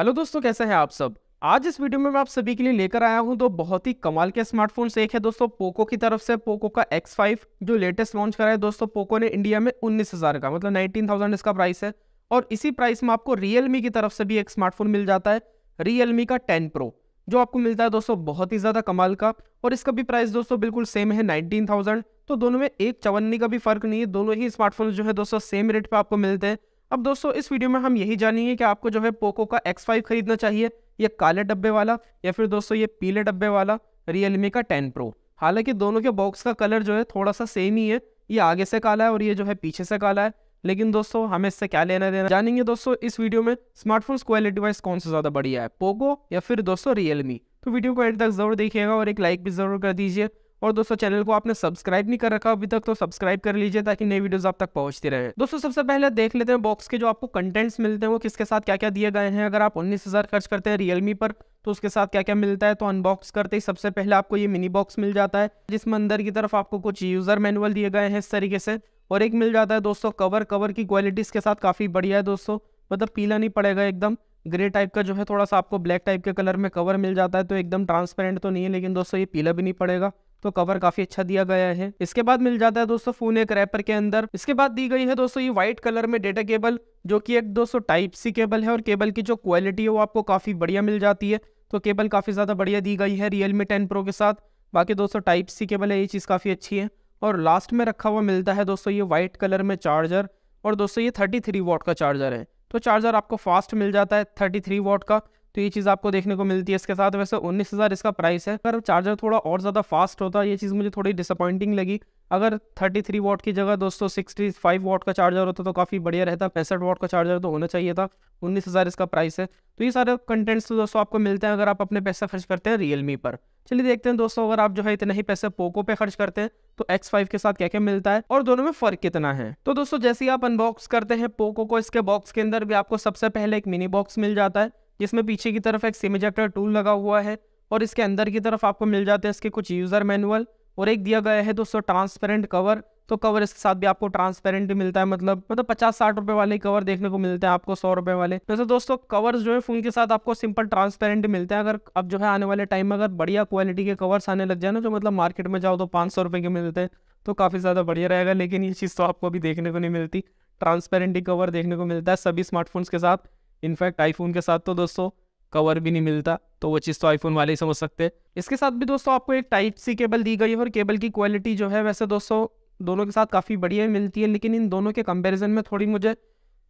hello दोस्तों कैसे है आप सब आज इस वीडियो में मैं आप सभी के लिए लेकर आया हूं दो बहुत ही कमाल के स्मार्टफोन एक है दोस्तों पोको की तरफ से पोको का X5 जो लेटेस्ट लॉन्च करा है दोस्तों पोको ने इंडिया में उन्नीस हज़ार का मतलब नाइनटीन थाउजेंड इसका प्राइस है और इसी प्राइस में आपको रियलमी की तरफ से भी एक स्मार्टफोन मिल जाता है रियलमी का टेन प्रो जो आपको मिलता है दोस्तों बहुत ही ज़्यादा कमाल का और इसका भी प्राइस दोस्तों बिल्कुल सेम है नाइनटीन थाउजेंड तो दोनों में एक चवन्नी का भी फर्क नहीं है दोनों ही स्मार्टफोन जो है दोस्तों सेम रेट पर आपको मिलते हैं अब दोस्तों इस वीडियो में हम यही जानेंगे कि आपको जो है पोको का एक्स फाइव खरीदना चाहिए ये काले डब्बे वाला या फिर दोस्तों ये पीले डब्बे वाला रियलमी का टेन प्रो हालांकि दोनों के बॉक्स का कलर जो है थोड़ा सा सेम ही है ये आगे से काला है और ये जो है पीछे से काला है लेकिन दोस्तों हमें इससे क्या लेना देना जानेंगे दोस्तों इस वीडियो में स्मार्टफोन क्वालिटी वाइज कौन सा ज़्यादा बढ़िया है पोको या फिर दोस्तों रियलमी तो वीडियो को एंड तक जरूर देखिएगा और एक लाइक भी जरूर कर दीजिए और दोस्तों चैनल को आपने सब्सक्राइब नहीं कर रखा अभी तक तो सब्सक्राइब कर लीजिए ताकि नई वीडियोस आप तक पहुंचती रहे दोस्तों सबसे पहले देख लेते हैं बॉक्स के जो आपको कंटेंट्स मिलते हैं वो किसके साथ क्या क्या दिए गए हैं अगर आप उन्नीस हज़ार खर्च करते हैं रियलमी पर तो उसके साथ क्या क्या मिलता है तो अनबॉक्स करते ही सबसे पहले आपको ये मिनी बॉक्स मिल जाता है जिसमें अंदर की तरफ आपको कुछ यूज़र मैनुअल दिए गए हैं इस तरीके से और एक मिल जाता है दोस्तों कवर कवर की क्वालिटी इसके साथ काफ़ी बढ़िया है दोस्तों मतलब पीला नहीं पड़ेगा एकदम ग्रे टाइप का जो है थोड़ा सा आपको ब्लैक टाइप के कलर में कवर मिल जाता है तो एकदम ट्रांसपेरेंट तो नहीं है लेकिन दोस्तों ये पीला भी नहीं पड़ेगा तो कवर काफी अच्छा दिया गया है इसके बाद मिल जाता है दोस्तों फोन एक रैपर के अंदर इसके बाद दी गई है दोस्तों ये व्हाइट कलर में डेटा केबल जो कि एक दोस्तों टाइप सी केबल है और केबल की जो क्वालिटी है वो आपको काफी बढ़िया मिल जाती है तो केबल काफी ज्यादा बढ़िया दी गई है रियलमी टेन प्रो के साथ बाकी दोस्तों टाइप सी केबल है ये चीज काफी अच्छी है और लास्ट में रखा हुआ मिलता है दोस्तों ये व्हाइट कलर में चार्जर और दोस्तों ये थर्टी थ्री का चार्जर है तो चार्जर आपको फास्ट मिल जाता है थर्टी थ्री का तो ये चीज़ आपको देखने को मिलती है इसके साथ वैसे उन्नीस हज़ार इसका प्राइस है पर चार्जर थोड़ा और ज़्यादा फास्ट होता ये चीज़ मुझे थोड़ी डिसअपॉइंटिंग लगी अगर 33 वॉट की जगह दोस्तों 65 वॉट का चार्जर होता तो काफ़ी बढ़िया रहता पैंसठ वॉट का चार्जर तो होना चाहिए था उन्नीस हज़ार इसका प्राइस है तो ये सारे कंटेंट्स तो दोस्तों आपको मिलते हैं अगर आप अपने पैसे खर्च करते हैं रियलमी पर चलिए देखते हैं दोस्तों अगर आप जो है इतने ही पैसे पोको पे खर्च करते हैं तो X5 के साथ क्या क्या मिलता है और दोनों में फर्क कितना है तो दोस्तों जैसे ही आप अनबॉक्स करते हैं पोको को इसके बॉक्स के अंदर भी आपको सबसे पहले एक मिनी बॉक्स मिल जाता है जिसमें पीछे की तरफ एक सिमिजेक्टर टूल लगा हुआ है और इसके अंदर की तरफ आपको मिल जाते हैं इसके कुछ यूज़र मैनुअल और एक दिया गया है दोस्तों ट्रांसपेरेंट कवर तो कवर इसके साथ भी आपको ट्रांसपेरेंट मिलता है मतलब मतलब पचास साठ रुपए वाले कवर देखने को मिलते हैं आपको सौ रुपए वाले वैसे दोस्तों कवर्स जो है फोन के साथ आपको सिंपल ट्रांसपेरेंट मिलते हैं अगर अब जो है आने वाले टाइम में अगर बढ़िया क्वालिटी के कवर्स आने लग जाए ना जो मतलब मार्केट में जाओ तो पाँच सौ रुपये के मिलते हैं तो काफ़ी ज़्यादा बढ़िया रहेगा लेकिन ये चीज़ तो आपको अभी देखने को नहीं मिलती ट्रांसपेरेंट कवर देखने को मिलता है सभी स्मार्टफोन्स के साथ इनफैक्ट आईफोन के साथ तो दोस्तों कवर भी नहीं मिलता तो वो चीज़ तो आईफोन वाले ही समझ सकते हैं इसके साथ भी दोस्तों आपको एक टाइप सी केबल दी गई है और केबल की क्वालिटी जो है वैसे दोस्तों दोनों के साथ काफ़ी बढ़िया मिलती है लेकिन इन दोनों के कंपैरिजन में थोड़ी मुझे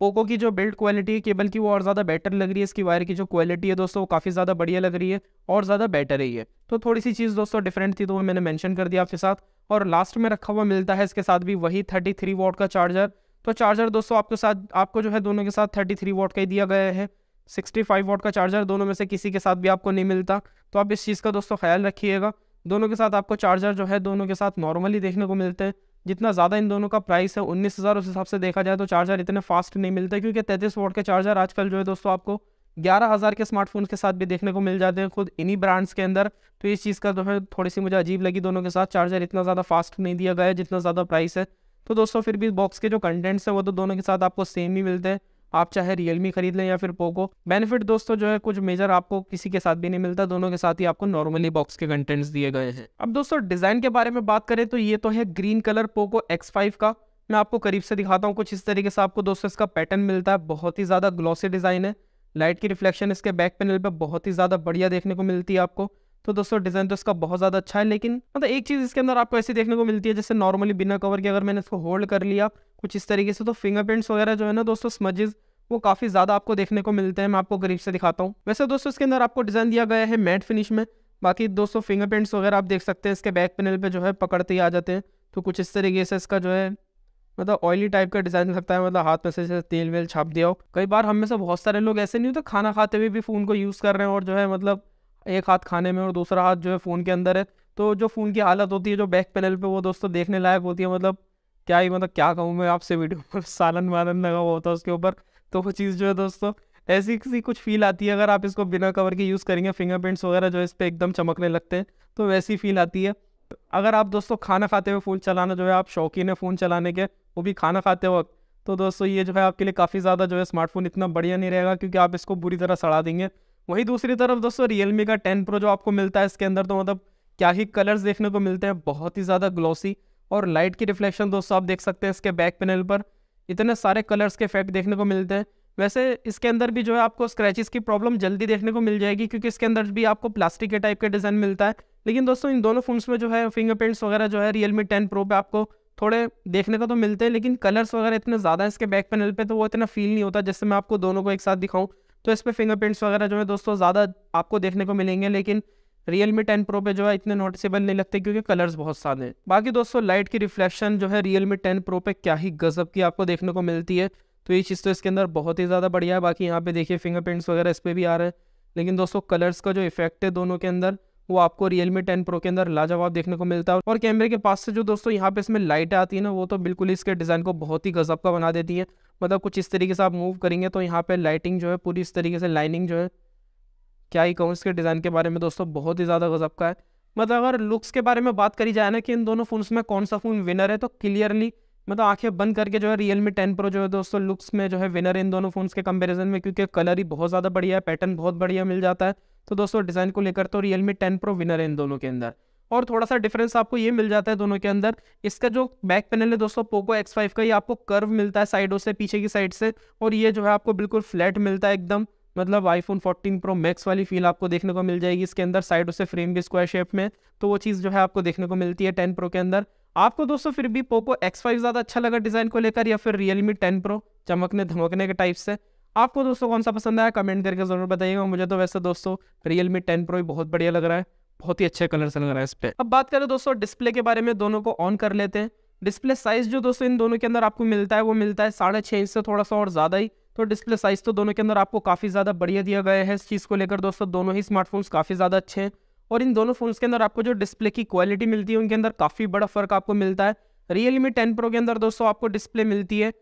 पोको की जो बिल्ड क्वालिटी है केबल की वो और ज़्यादा बेटर लग रही है इसकी वायर की जो क्वालिटी है दोस्तों वो काफ़ी ज़्यादा बढ़िया लग रही है और ज़्यादा बेटर ही है तो थोड़ी सी चीज़ दोस्तों डिफरेंट थी तो वो मैंने मैंशन कर दिया आपके साथ और लास्ट में रखा हुआ मिलता है इसके साथ भी वही थर्टी थ्री का चार्जर तो चार्जर दोस्तों आपके साथ आपको जो है दोनों के साथ 33 थ्री वॉट का ही दिया गया है 65 वॉट का चार्जर दोनों में से किसी के साथ भी आपको नहीं मिलता तो आप इस चीज़ का दोस्तों ख्याल रखिएगा दोनों के साथ आपको चार्जर जो है दोनों के साथ नॉर्मली देखने को मिलते हैं जितना ज़्यादा इन दोनों का प्राइस है उन्नीस हज़ार उस हिसाब से देखा जाए तो चार्जर इतने फास्ट नहीं मिलते क्योंकि तैंतीस वोट के चार्जर आजकल जो है दोस्तों आपको ग्यारह हज़ार के स्मार्टफोन के साथ भी देखने को मिल जाते हैं खुद इन्हीं ब्रांड्स के अंदर तो इस चीज़ का जो है थोड़ी सी मुझे अजीब लगी दोनों के साथ चार्जर इतना ज़्यादा फास्ट नहीं दिया गया जितना ज़्यादा प्राइस है तो दोस्तों फिर भी बॉक्स के जो कंटेंट्स है वो तो दोनों के साथ आपको सेम ही मिलते हैं आप चाहे रियलमी खरीद लें या फिर पोको बेनिफिट दोस्तों जो है कुछ मेजर आपको किसी के साथ भी नहीं मिलता दोनों के साथ ही आपको नॉर्मली बॉक्स के कंटेंट्स दिए गए हैं अब दोस्तों डिजाइन के बारे में बात करें तो ये तो है green colour Poco X five का मैं आपको करीब से दिखाता हूँ कुछ इस तरीके से आपको दोस्तों इसका पैटर्न मिलता है बहुत ही ज़्यादा ग्लॉसी डिज़ाइन है लाइट की रिफ्लेक्शन इसके बैक पैनल पर बहुत ही ज़्यादा बढ़िया देखने को मिलती है आपको तो दोस्तों डिज़ाइन तो इसका बहुत ज़्यादा अच्छा है लेकिन मतलब एक चीज़ इसके अंदर आपको ऐसी देखने को मिलती है जैसे नॉर्मली बिना कवर के अगर मैंने इसको होल्ड कर लिया कुछ इस तरीके से तो फिंगरप्रिंट्स वगैरह जो है ना दोस्तों स्मजेज़ वो काफ़ी ज़्यादा आपको देखने को मिलते हैं मैं आपको करीब से दिखाता हूँ वैसे दोस्तों इसके अंदर आपको डिज़ाइन दिया गया है मैट फिनिश में बाकी दोस्तों फिंगरप्रिंट्स वगैरह आप देख सकते हैं इसके बैक पैनल पे जो है पकड़ते ही आ जाते हैं तो कुछ इस तरीके से इसका जो है मतलब ऑयली टाइप का डिज़ाइन लगता है मतलब हाथ में से तेल वेल छाप दिया हो कई बार हम में से बहुत सारे लोग ऐसे नहीं होते खाना खाते हुए भी फ़ोन को यूज़ कर रहे हैं और जो है मतलब एक हाथ खाने में और दूसरा हाथ जो है फ़ोन के अंदर है तो जो फ़ोन की हालत होती है जो बैक पैनल पे वो दोस्तों देखने लायक होती है मतलब क्या ही मतलब क्या कहूँ मैं आपसे वीडियो पर सालन वालन लगा हुआ होता है उसके ऊपर तो वो चीज़ जो है दोस्तों ऐसी किसी कुछ फील आती है अगर आप इसको बिना कवर के यूज़ करेंगे फिंगरप्रिंट्स वगैरह जो इस पर एकदम चमकने लगते हैं तो वैसी फील आती है तो अगर आप दोस्तों खाना खाते हुए फ़ोन चलाना जो है आप शौकीन है फ़ोन चलाने के वो भी खाना खाते वक्त तो दोस्तों ये जो है आपके लिए काफ़ी ज़्यादा जो है स्मार्टफोन इतना बढ़िया नहीं रहेगा क्योंकि आप इसको बुरी तरह सड़ा देंगे वहीं दूसरी तरफ दोस्तों रियलमी का टेन प्रो जो आपको मिलता है इसके अंदर तो मतलब क्या ही कलर्स देखने को मिलते हैं बहुत ही ज़्यादा ग्लॉसी और लाइट की रिफ्लेक्शन दोस्तों आप देख सकते हैं इसके बैक पैनल पर इतने सारे कलर्स के इफेक्ट देखने को मिलते हैं वैसे इसके अंदर भी जो है आपको स्क्रैचेस की प्रॉब्लम जल्दी देखने को मिल जाएगी क्योंकि इसके अंदर भी आपको प्लास्टिक के टाइप के डिज़ाइन मिलता है लेकिन दोस्तों इन दोनों फ़ोन्स में जो है फिंगरप्रिंट्स वगैरह जो है रियलमी टेन प्रो पे आपको थोड़े देखने को तो मिलते हैं लेकिन कलर्स वगैरह इतने ज़्यादा इसके बैक पैनल पर तो वो इतना फील नहीं होता जैसे मैं आपको दोनों को एक साथ दिखाऊँ तो इस पर फिंगरप्रिंट्स वगैरह जो है दोस्तों ज़्यादा आपको देखने को मिलेंगे लेकिन रियल मी टेन प्रो पे जो है इतने नोटिसेबल नहीं लगते क्योंकि कलर्स बहुत सारे हैं बाकी दोस्तों लाइट की रिफ्लेक्शन जो है रियल मी टेन प्रो पे क्या ही गजब की आपको देखने को मिलती है तो ये चीज़ तो इसके अंदर बहुत ही ज़्यादा बढ़िया है बाकी यहाँ पे देखिए फिंगरप्रिंट्स वगैरह इस पर भी आ रहे हैं लेकिन दोस्तों कलर्स का जो इफेक्ट है दोनों के अंदर वो आपको रियल मी टेन प्रो के अंदर लाजवाब देखने को मिलता है और कैमरे के पास से जो दोस्तों यहाँ पे इसमें लाइट आती है ना वो तो बिल्कुल इसके डिज़ाइन को बहुत ही गजब का बना देती है मतलब कुछ इस तरीके से आप मूव करेंगे तो यहाँ पे लाइटिंग जो है पूरी इस तरीके से लाइनिंग जो है क्या ही कहूँ इसके डिज़ाइन के बारे में दोस्तों बहुत ही ज़्यादा गजब का है मतलब अगर लुक्स के बारे में बात करी जाए ना कि इन दोनों फोन्स में कौन सा फ़ोन विनर है तो क्लियरली मतलब आंखें बंद करके जो है रियल मी टेन प्रो जो है दोस्तों लुक्स में जो है विनर है इन दोनों फोन्स के कम्पेरिजन में क्योंकि कलर ही बहुत ज़्यादा बढ़िया है पैटर्न बहुत बढ़िया मिल जाता है तो दोस्तों डिज़ाइन को लेकर तो Realme ten pro winner है इन दोनों के अंदर और थोड़ा सा डिफरेंस आपको ये मिल जाता है दोनों के अंदर इसका जो बैक पैनल है दोस्तों पोको एक्स फाइव का ये आपको कर्व मिलता है साइडों से पीछे की साइड से और ये जो है आपको बिल्कुल फ्लैट मिलता है एकदम मतलब आईफोन 14 प्रो मैक्स वाली फील आपको देखने को मिल जाएगी इसके अंदर साइडों से फ्रेम भी स्क्वायर शेप में तो वो चीज़ जो है आपको देखने को मिलती है टेन प्रो के अंदर आपको दोस्तों फिर भी पोको एक्स फाइव ज़्यादा अच्छा लगा डिज़ाइन को लेकर या फिर रियलमी टेन प्रो चमकने धमकने के टाइप से आपको दोस्तों कौन सा पसंद आया कमेंट करके ज़रूर बताइएगा मुझे तो वैसे दोस्तों रियलमी टेन प्रो ही बहुत बढ़िया लग रहा है बहुत ही अच्छे कलर से लग रहा है इस पर अब बात करें दोस्तों डिस्प्ले के बारे में दोनों को ऑन कर लेते हैं डिस्प्ले साइज जो दोस्तों इन दोनों के अंदर आपको मिलता है वो मिलता है साढ़े छः इंच से थोड़ा सा और ज़्यादा ही तो डिस्प्ले साइज तो दोनों के अंदर आपको काफ़ी ज़्यादा बढ़िया दिया गया है इस चीज़ को लेकर दोस्तों दोनों ही स्मार्टफोन्स काफ़ी ज़्यादा अच्छे हैं और इन दोनों फ़ोन्स के अंदर आपको जो डिस्प्ले की क्वालिटी मिलती है उनके अंदर काफ़ी बड़ा फ़र्क आपको मिलता है रियल मी टेन प्रो के अंदर दोस्तों आपको डिस्प्ले मिलती है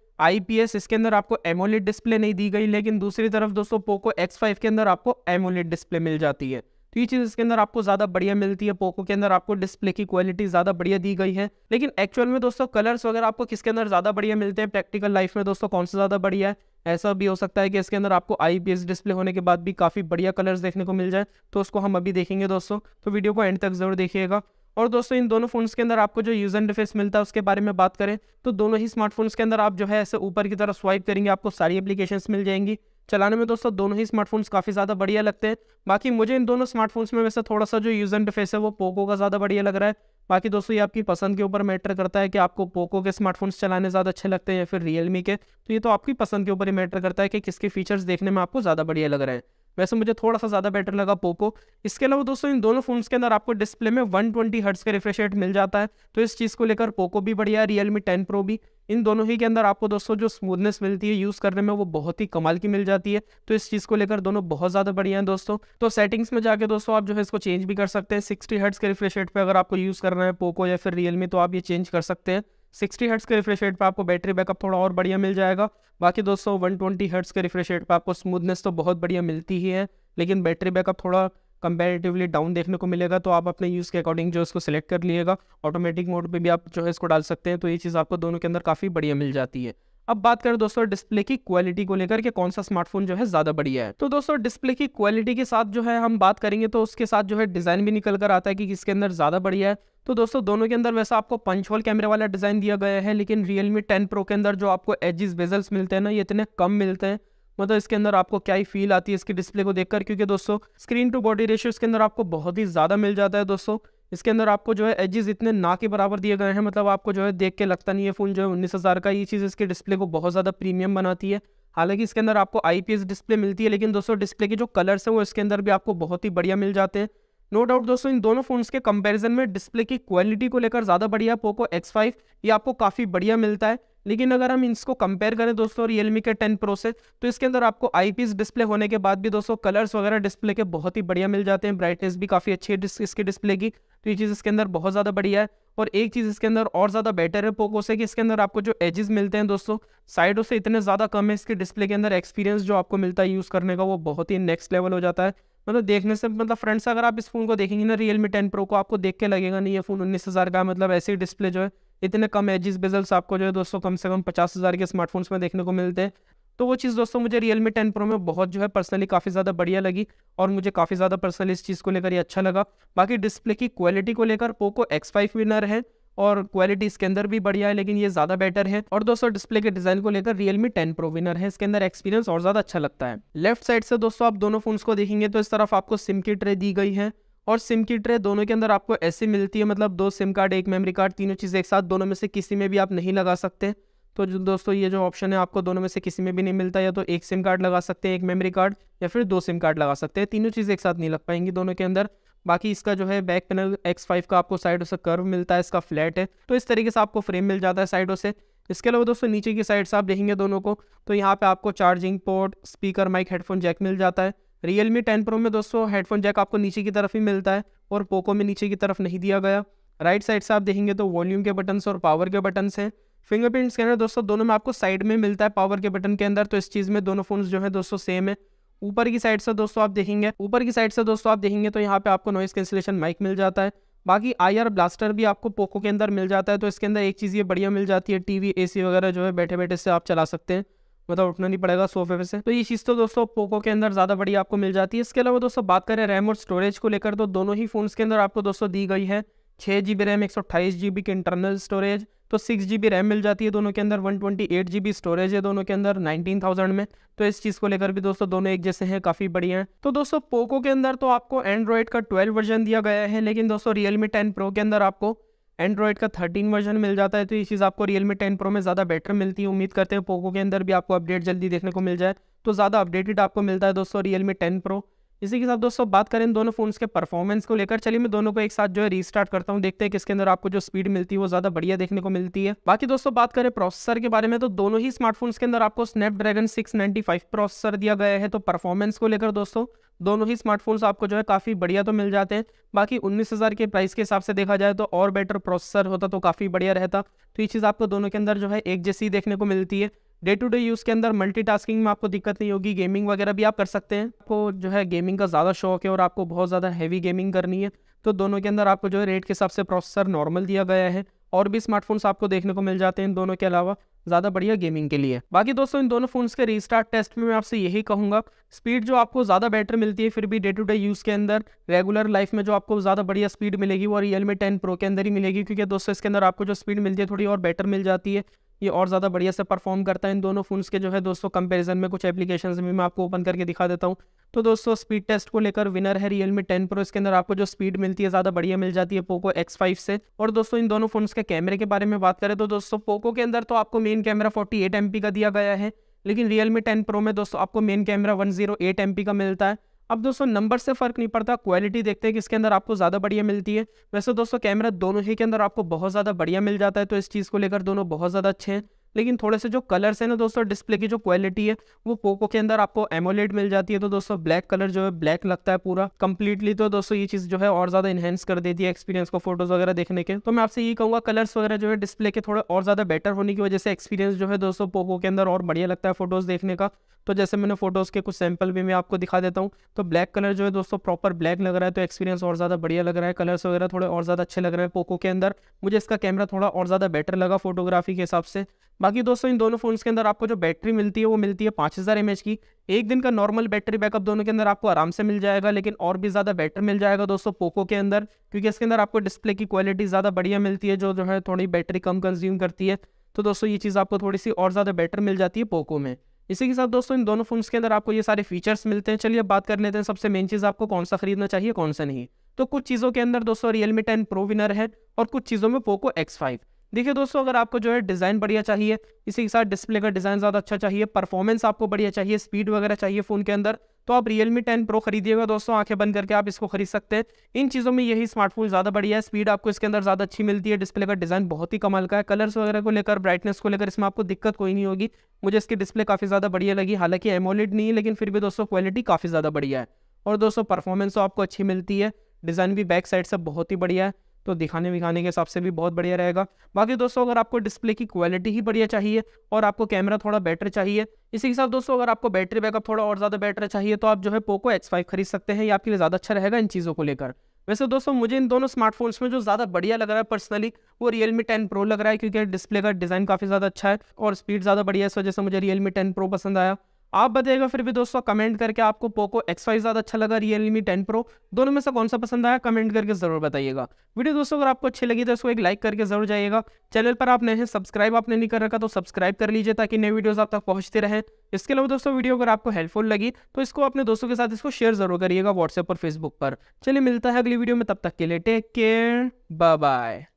एस इसके अंदर आपको एमोलेड डिस्प्ले नहीं दी गई लेकिन दूसरी तरफ दोस्तों पोको एक्स फाइव के अंदर आपको एमोलेड डिस्प्ले मिल जाती है फीचर्स तो ये चीज़ इसके अंदर आपको ज़्यादा बढ़िया मिलती है पोको के अंदर आपको डिस्प्ले की क्वालिटी ज़्यादा बढ़िया दी गई है लेकिन एक्चुअल में दोस्तों कलर्स वगैरह आपको किसके अंदर ज़्यादा बढ़िया मिलते हैं प्रैक्टिकल लाइफ में दोस्तों कौन सा ज़्यादा बढ़िया है ऐसा भी हो सकता है कि इसके अंदर आपको आई डिस्प्ले होने के बाद भी काफ़ी बढ़िया कलर्स देखने को मिल जाए तो उसको हम अभी देखेंगे दोस्तों तो वीडियो को एंड तक ज़रूर देखिएगा और दोस्तों इन दोनों फ़ोन्स के अंदर आपको जो यूज़र इंटरफेस मिलता है उसके बारे में बात करें तो दोनों ही स्मार्टफोन्स के अंदर आप जो है ऐसे ऊपर की तरफ स्वाइप करेंगे आपको सारी एप्लीकेशंस मिल जाएंगी चलाने में दोस्तों दोनों ही स्मार्टफोन्स काफ़ी ज़्यादा बढ़िया लगते हैं बाकी मुझे इन दोनों स्मार्टफोन्स में वैसे थोड़ा सा जो यूज एंड फेस है वो पोको का ज़्यादा बढ़िया लग रहा है बाकी दोस्तों ये आपकी पसंद के ऊपर मैटर करता है कि आपको पोको के स्मार्टफोन्स चलाने ज़्यादा अच्छे लगते हैं या फिर रियलमी के तो ये तो आपकी पसंद के ऊपर ही मैटर करता है कि किसके फीचर्स देखने में आपको ज़्यादा बढ़िया लग रहे हैं वैसे मुझे थोड़ा सा ज़्यादा बेटर लगा पोको इसके अलावा दोस्तों इन दोनों फोन्स के अंदर आपको डिस्प्ले में वन ट्वेंटी हर्ट्स का रिफ्रेश रेट मिल जाता है तो इस चीज़ को लेकर पोको भी बढ़िया है रियलमी टेन प्रो भी इन दोनों ही के अंदर आपको दोस्तों जो स्मूथनेस मिलती है यूज़ करने में वो बहुत ही कमाल की मिल जाती है तो इस चीज़ को लेकर दोनों बहुत ज़्यादा बढ़िया हैं दोस्तों तो सेटिंग्स में जाके दोस्तों आप जो है इसको चेंज भी कर सकते हैं सिक्सटी हर्ट्स के रिफ्रेश रेट पर अगर आपको यूज़ करना है पोको या फिर रियलमी तो आप ये चेंज कर सकते हैं सिक्सटी हर्ट्स के रिफ्रेश रेट पर आपको बैटरी बैकअप थोड़ा और बढ़िया मिल जाएगा बाकी दोस्तों वन ट्वेंटी हर्ट्स के रिफ्रेश रेट पर आपको स्मूथनेस तो बहुत बढ़िया मिलती ही है लेकिन बैटरी बैकअप थोड़ा कंपेरेटिवली डाउन देखने को मिलेगा तो आप अपने यूज़ के अकॉर्डिंग जो इसको सिलेक्ट कर लिएगा ऑटोमेटिक मोड पर भी आप जो है इसको डाल सकते हैं तो ये चीज़ आपको दोनों के अंदर काफ़ी बढ़िया मिल जाती है अब बात करें दोस्तों डिस्प्ले की क्वालिटी को लेकर के कौन सा स्मार्टफोन जो है ज्यादा बढ़िया है तो दोस्तों डिस्प्ले की क्वालिटी के साथ जो है हम बात करेंगे तो उसके साथ जो है डिजाइन भी निकल कर आता है कि किसके अंदर ज्यादा बढ़िया है तो दोस्तों दोनों के अंदर वैसा आपको पंचोल कैमरे वाला डिजाइन दिया गया है लेकिन रियलमी टेन प्रो के अंदर जो आपको एजिस बेजल्स मिलते हैं ना ये इतने कम मिलते हैं मतलब इसके अंदर आपको क्या ही फील आती है इसके डिस्प्ले को देखकर क्योंकि दोस्तों स्क्रीन टू बॉडी रेशियो इसके अंदर आपको बहुत ही ज़्यादा मिल जाता है दोस्तों इसके अंदर आपको जो है एजिस इतने ना के बराबर दिए गए हैं मतलब आपको जो है देख के लगता नहीं है फ़ोन जो है उन्नीस हज़ार का ये चीज़ इसके डिस्प्ले को बहुत ज़्यादा प्रीमियम बनाती है हालांकि इसके अंदर आपको आईपीएस डिस्प्ले मिलती है लेकिन दोस्तों डिस्प्ले के जो कलर्स हैं वो इसके अंदर भी आपको बहुत ही बढ़िया मिल जाते हैं नो डाउट दोस्तों इन दोनों फ़ोन्स के कंपैरिजन में डिस्प्ले की क्वालिटी को लेकर ज़्यादा बढ़िया पोको एक्स फाइव ये आपको काफ़ी बढ़िया मिलता है लेकिन अगर हम इसको कंपेयर करें दोस्तों रियलमी के टेन प्रो से तो इसके अंदर आपको पीस डिस्प्ले होने के बाद भी दोस्तों कलर्स वगैरह डिस्प्ले के बहुत ही बढ़िया मिल जाते हैं ब्राइटनेस भी काफ़ी अच्छी है इसके डिस्प्ले की तो ये चीज़ इसके अंदर बहुत ज़्यादा बढ़िया है और एक चीज़ इसके अंदर और ज़्यादा बेटर है पोको से कि इसके अंदर आपको जो एजेस मिलते हैं दोस्तों साइडों से इतने ज़्यादा कम है इसके डिस्प्ले के अंदर एक्सपीरियंस जो आपको मिलता है यूज़ करने का वो बहुत ही नेक्स्ट लेवल हो जाता है मतलब देखने से मतलब फ्रेंड्स अगर आप इस फ़ोन को देखेंगे ना रियलमी टेन प्रो को आपको देख के लगेगा नहीं ये फ़ोन उन्नीस हज़ार का मतलब ऐसे ही डिस्प्ले जो है इतने कम एजिस बेजल्स आपको जो है दोस्तों कम से कम पचास हज़ार के स्मार्टफोन्स में देखने को मिलते हैं तो वो चीज़ दोस्तों मुझे रियल मी टेन प्रो में बहुत जो है पर्सनली काफ़ी ज़्यादा बढ़िया लगी और मुझे काफ़ी ज़्यादा पर्सनली इस चीज़ को लेकर ये अच्छा लगा बाकी डिस्प्ले की क्वालिटी को लेकर पोको एक्स फाइव विनर है और क्वालिटी इसके अंदर भी बढ़िया है लेकिन ये ज़्यादा बेटर है और दोस्तों डिस्प्ले के डिज़ाइन को लेकर रियलमी टेन प्रो विनर है इसके अंदर एक्सपीरियंस और ज़्यादा अच्छा लगता है लेफ्ट साइड से दोस्तों आप दोनों फोन्स को देखेंगे तो इस तरफ आपको सिम की ट्रे दी गई है और सिम की ट्रे दोनों के अंदर आपको ऐसी मिलती है मतलब दो सिम कार्ड एक मेमोरी कार्ड तीनों चीज़ें एक साथ दोनों में से किसी में भी आप नहीं लगा सकते तो जो दोस्तों ये जो ऑप्शन है आपको दोनों में से किसी में भी नहीं मिलता या तो एक सिम कार्ड लगा सकते हैं एक मेमोरी कार्ड या फिर दो सिम कार्ड लगा सकते हैं तीनों चीज़ एक साथ नहीं लग पाएंगी दोनों के अंदर बाकी इसका जो है बैक पैनल फाइव का आपको साइडों से कर्व मिलता है इसका फ्लैट है तो इस तरीके से आपको फ्रेम मिल जाता है साइडों से इसके अलावा दोस्तों नीचे की साइड से आप देखेंगे दोनों को तो यहाँ पर आपको charging port speaker mic headphone jack मिल जाता है रियल मी टेन प्रो में दोस्तों हेडफोन जैक आपको नीचे की तरफ ही मिलता है और पोको में नीचे की तरफ नहीं दिया गया राइट साइड से आप देखेंगे तो वॉल्यूम के बटन्स और पावर के बटन्स हैं फिंगरप्रिंट स्कैनर दोस्तों दोनों में आपको साइड में मिलता है पावर के बटन के अंदर तो इस चीज़ में दोनों फोन जो है दोस्तों सेम है ऊपर की साइड से दोस्तों आप देखेंगे ऊपर की साइड से दोस्तों आप देखेंगे तो यहाँ पे आपको नॉइस कैंसिलेशन माइक मिल जाता है बाकी आई आर ब्लास्टर भी आपको पोको के अंदर मिल जाता है तो इसके अंदर एक चीज़ ये बढ़िया मिल जाती है टीवी एसी वगैरह जो है बैठे बैठे से आप चला सकते हैं मतलब उठना नहीं पड़ेगा सोफे पे से तो ये चीज़ तो दोस्तों पोको के अंदर ज़्यादा बड़ी आपको मिल जाती है इसके अलावा दोस्तों बात करें रैम और स्टोरेज को लेकर तो दोनों ही फोन के अंदर आपको दोस्तों दी गई है छः जी बी रैम एक सौ अट्ठाईस जी बी की इंटरनल स्टोरेज तो सिक्स जी बी रैम मिल जाती है दोनों के अंदर one twenty eight G B storage है दोनों के अंदर नाइनटीन थाउजेंड में तो इस चीज़ को लेकर भी दोस्तों दोनों एक जैसे हैं काफ़ी बढ़िया हैं तो दोस्तों पोको के अंदर तो आपको एंड्रॉयड का ट्वेल्व वर्जन दिया गया है लेकिन दोस्तों रियलमी टेन प्रो के अंदर आपको एंड्रॉयड का थर्टीन वर्जन मिल जाता है तो ये चीज़ आपको रियल मी टेन प्रो में ज़्यादा बेटर मिलती है उम्मीद करते हैं पोको के अंदर भी आपको अपडेट जल्दी देखने को मिल जाए तो ज़्यादा अपडेटेड आपको मिलता है दोस्तों रियल मी टेन प्रो इसी के साथ दोस्तों बात करें दोनों फ़ोन्स के परफॉर्मेंस को लेकर चलिए मैं दोनों को एक साथ जो है रीस्टार्ट करता हूँ देखते हैं किसके अंदर आपको जो स्पीड मिलती है वो ज़्यादा बढ़िया देखने को मिलती है बाकी दोस्तों बात करें प्रोसेसर के बारे में तो दोनों ही स्मार्टफोन्स के अंदर आपको स्नैपड्रैगन 695 प्रोसेसर दिया गया है तो परफॉर्मेंस को लेकर दोस्तों दोनों ही स्मार्टफोन्स आपको जो है काफ़ी बढ़िया तो मिल जाते हैं बाकी उन्नीस हज़ार के प्राइस के हिसाब से देखा जाए तो और बेटर प्रोसेसर होता तो काफ़ी बढ़िया रहता तो ये चीज़ आपको दोनों के अंदर जो है एक जैसी देखने को मिलती है डे टू डे यूज़ के अंदर मल्टीटास्किंग में आपको दिक्कत नहीं होगी गेमिंग वगैरह भी आप कर सकते हैं आपको जो है गेमिंग का ज़्यादा शौक है और आपको बहुत ज़्यादा हैवी गेमिंग करनी है तो दोनों के अंदर आपको जो है रेट के हिसाब से प्रोसेसर नॉर्मल दिया गया है और भी स्मार्टफोन्स आपको देखने को मिल जाते हैं इन दोनों के अलावा ज़्यादा बढ़िया गेमिंग के लिए बाकी दोस्तों इन दोनों फोन्स के रीस्टार्ट टेस्ट में मैं आपसे यही कहूँगा स्पीड जो आपको ज़्यादा बेटर मिलती है फिर भी डे टू डे यूज़ के अंदर रेगुलर लाइफ में जो आपको ज़्यादा बढ़िया स्पीड मिलेगी वो रियल मी टेन प्रो के अंदर ही मिलेगी क्योंकि दोस्तों इसके अंदर आपको जो स्पीड मिलती है थोड़ी और बेटर मिल जाती है ये और ज़्यादा बढ़िया से परफॉर्म करता है इन दोनों फ़ोन्स के जो है दोस्तों कंपैरिजन में कुछ एप्लीकेशन में मैं आपको ओपन करके दिखा देता हूँ तो दोस्तों स्पीड टेस्ट को लेकर विनर है रियल मी टेन प्रो इसके अंदर आपको जो स्पीड मिलती है ज़्यादा बढ़िया मिल जाती है पोको एक्स फाइव से और दोस्तों इन दोनों फ़ोन्स के कैमरे के बारे में बात करें तो दोस्तों पोको के अंदर तो आपको मेन कैमरा फोर्टी एट का दिया गया है लेकिन रियल मी टेन प्रो में दोस्तों आपको main camera one zero eight का मिलता है अब दोस्तों नंबर से फ़र्क नहीं पड़ता क्वालिटी देखते हैं कि इसके अंदर आपको ज़्यादा बढ़िया मिलती है वैसे दोस्तों कैमरा दोनों ही के अंदर आपको बहुत ज़्यादा बढ़िया मिल जाता है तो इस चीज़ को लेकर दोनों बहुत ज़्यादा अच्छे हैं लेकिन थोड़े से जो कलर्स है ना दोस्तों डिस्प्ले की जो क्वालिटी है वो पोको के अंदर आपको एमोलेट मिल जाती है तो दोस्तों ब्लैक कलर जो है ब्लैक लगता है पूरा कंप्लीटली तो दोस्तों ये चीज़ जो है और ज़्यादा इन्हेंस कर देती है एक्सपीरियंस को फोटोज़ वगैरह देखने के तो मैं आपसे ये कहूँगा कलर्स वगैरह जो है डिस्प्ले के थोड़े और ज़्यादा बेटर होने की वजह से एक्सपीरियंस जो है दोस्तों पोको के अंदर और बढ़िया लगता है फोटोज़ देखने का तो जैसे मैंने फोटोज़ के कुछ सैंपल भी मैं आपको दिखा देता हूँ तो ब्लैक कलर जो है दोस्तों प्रॉपर ब्लैक लग रहा है तो एक्सपीरियंस और ज़्यादा बढ़िया लग रहा है कलर्स वगैरह थोड़े और ज़्यादा अच्छे लग रहे हैं पोको के अंदर मुझे इसका कैमरा थोड़ा और ज़्यादा बेटर लगा फोटोग्राफी के हिसाब से बाकी दोस्तों इन दोनों फोन्स के अंदर आपको जो बैटरी मिलती है वो मिलती है पाँच हज़ार एम की एक दिन का नॉर्मल बैटरी बैकअप दोनों के अंदर आपको आराम से मिल जाएगा लेकिन और भी ज़्यादा बेटर मिल जाएगा दोस्तों पोको के अंदर क्योंकि इसके अंदर आपको डिस्प्ले की क्वालिटी ज़्यादा बढ़िया मिलती है जो जो है थोड़ी बैटरी कम कंज्यूम करती है तो दोस्तों ये चीज़ आपको थोड़ी सी और ज़्यादा बेटर मिल जाती है पोको में इसी के साथ दोस्तों इन दोनों फोन्स के अंदर आपको ये सारे फीचर्स मिलते हैं चलिए अब बात कर लेते हैं सबसे मेन चीज़ आपको कौन सा खरीदना चाहिए कौन सा नहीं तो कुछ चीज़ों के अंदर दोस्तों रियलमी टेन प्रो विनर है और कुछ चीज़ों में पोको एक्स फाइव देखिए दोस्तों अगर आपको जो है डिज़ाइन बढ़िया चाहिए इसी के साथ डिस्प्ले का डिज़ाइन ज़्यादा अच्छा चाहिए परफॉर्मेंस आपको बढ़िया चाहिए स्पीड वगैरह चाहिए फ़ोन के अंदर तो आप रियलमी टेन प्रो खरीदिएगा दोस्तों आंखें बंद करके आप इसको खरीद सकते हैं इन चीज़ों में यही स्मार्टफोन ज़्यादा बढ़िया है स्पीड आपको इसके अंदर ज़्यादा अच्छी मिलती है डिस्प्ले का डिज़ाइन बहुत ही कमाल का है कलर्स वगैरह को लेकर ब्राइटनेस को लेकर इसमें आपको दिक्कत कोई नहीं होगी मुझे इसकी डिस्प्ले काफ़ी ज़्यादा बढ़िया लगी हालांकि एमोलिड नहीं है लेकिन फिर भी दोस्तों क्वालिटी काफ़ी ज़्यादा बढ़िया है और दोस्तों परफॉर्मेंस तो आपको अच्छी मिलती है डिज़ाइन भी बैक साइड से बहुत ही बढ़िया है तो दिखाने विखाने के हिसाब से भी बहुत बढ़िया रहेगा बाकी दोस्तों अगर आपको डिस्प्ले की क्वालिटी ही बढ़िया चाहिए और आपको कैमरा थोड़ा बेटर चाहिए इसी के साथ दोस्तों अगर आपको बैटरी बैकअप थोड़ा और ज़्यादा बेटर चाहिए तो आप जो है पोको एक्स फाइव खरीद सकते हैं ये आपके लिए ज़्यादा अच्छा रहेगा इन चीज़ों को लेकर वैसे दोस्तों मुझे इन दोनों स्मार्टफोन्स में जो ज़्यादा बढ़िया लग रहा है पर्सनली वो रियलमी टेन प्रो लग रहा है क्योंकि डिस्प्ले का डिज़ाइन काफ़ी ज़्यादा अच्छा है और स्पीड ज़्यादा बढ़िया है इस वजह से मुझे रियलमी टेन प्रो पसंद आया आप बताइएगा फिर भी दोस्तों कमेंट करके आपको पोको एक्स फाइव ज़्यादा अच्छा लगा रियल मी टेन प्रो दोनों में से कौन सा पसंद आया कमेंट करके ज़रूर बताइएगा वीडियो दोस्तों अगर आपको अच्छी लगी तो इसको एक लाइक करके जरूर जाइएगा चैनल पर आप नए हैं सब्सक्राइब आपने नहीं कर रखा तो सब्सक्राइब कर लीजिए ताकि नए वीडियोज़ आप तक पहुँचते रहें इसके अलावा दोस्तों वीडियो अगर आपको हेल्पफुल लगी तो इसको अपने दोस्तों के साथ इसको शेयर जरूर करिएगा व्हाट्सएप और फेसबुक पर चलिए मिलता है अगली वीडियो में तब तक के लिए टेक केयर बाय